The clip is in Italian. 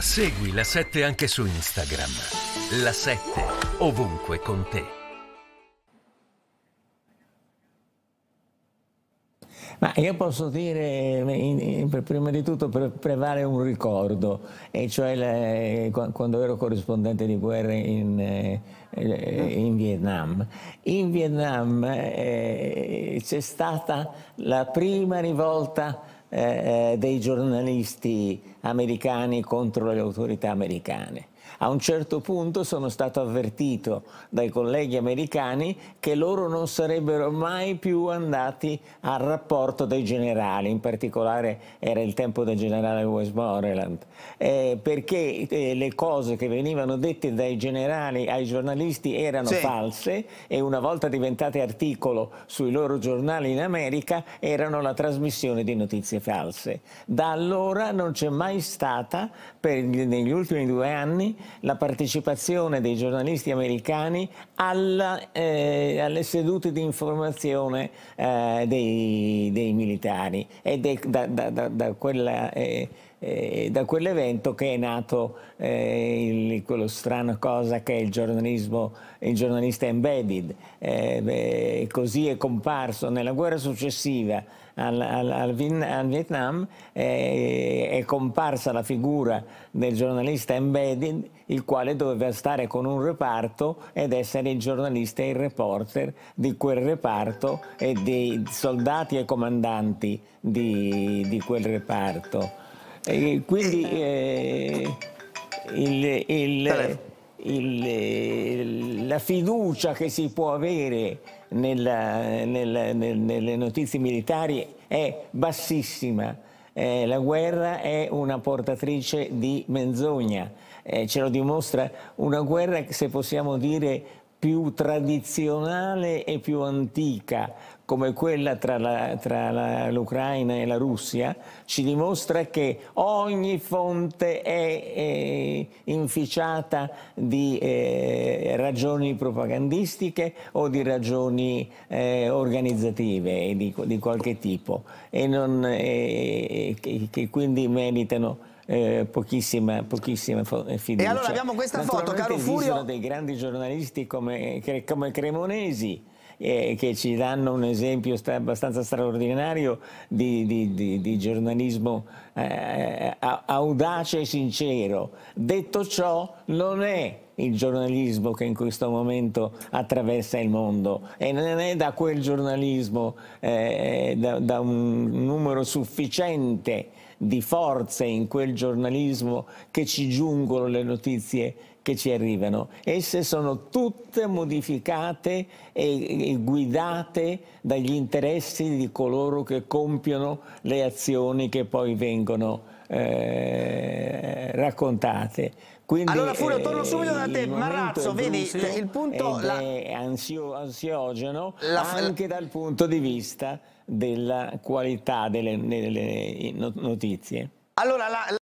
Segui la 7 anche su Instagram. La 7 ovunque con te. Ma io posso dire, in, in, prima di tutto, pre, prevale un ricordo, e cioè le, quando ero corrispondente di guerra in, eh, in Vietnam. In Vietnam eh, c'è stata la prima rivolta eh, eh, dei giornalisti americani contro le autorità americane. A un certo punto sono stato avvertito dai colleghi americani che loro non sarebbero mai più andati al rapporto dei generali, in particolare era il tempo del generale Westmoreland, eh, perché eh, le cose che venivano dette dai generali ai giornalisti erano sì. false e una volta diventate articolo sui loro giornali in America erano la trasmissione di notizie false. Da allora non c'è mai stata, per, negli ultimi due anni, la partecipazione dei giornalisti americani alla, eh, alle sedute di informazione eh, dei, dei, militari ed è da, da, da, da, quella... Eh, eh, da quell'evento che è nato eh, il, quello strano cosa che è il giornalismo, il giornalista embedded. Eh, beh, così è comparso nella guerra successiva al, al, al, Vin, al Vietnam, eh, è comparsa la figura del giornalista embedded, il quale doveva stare con un reparto ed essere il giornalista e il reporter di quel reparto e dei soldati e comandanti di, di quel reparto. E quindi eh, eh il, il, il, la fiducia che si può avere nella, nella, nelle notizie militari è bassissima. Eh, la guerra è una portatrice di menzogna, eh, ce lo dimostra una guerra, se possiamo dire, più tradizionale e più antica come quella tra, la, tra la, l'Ucraina e la Russia ci dimostra che ogni fonte è, è inficiata di eh, ragioni propagandistiche o di ragioni eh, organizzative di, di, qualche tipo e non, eh, che, che quindi meritano eh, pochissima, pochissima eh, fiducia. E allora abbiamo questa foto, caro Furio. Ci sono dei grandi giornalisti come, eh, come Cremonesi eh, che ci danno un esempio sta, abbastanza straordinario di, di, di, di giornalismo eh, audace e sincero. Detto ciò, non è il giornalismo che in questo momento attraversa il mondo e non è da quel giornalismo, eh, da, da, un numero sufficiente di forze in quel giornalismo che ci giungono le notizie che ci arrivano. Esse sono tutte modificate e, guidate dagli interessi di coloro che compiono le azioni che poi vengono eh, raccontate. Quindi, allora Furio, eh, torno subito da te. Marrazzo, vedi, il punto la... è ansio, ansiogeno la... anche dal punto di vista della qualità delle, delle notizie. Allora, la...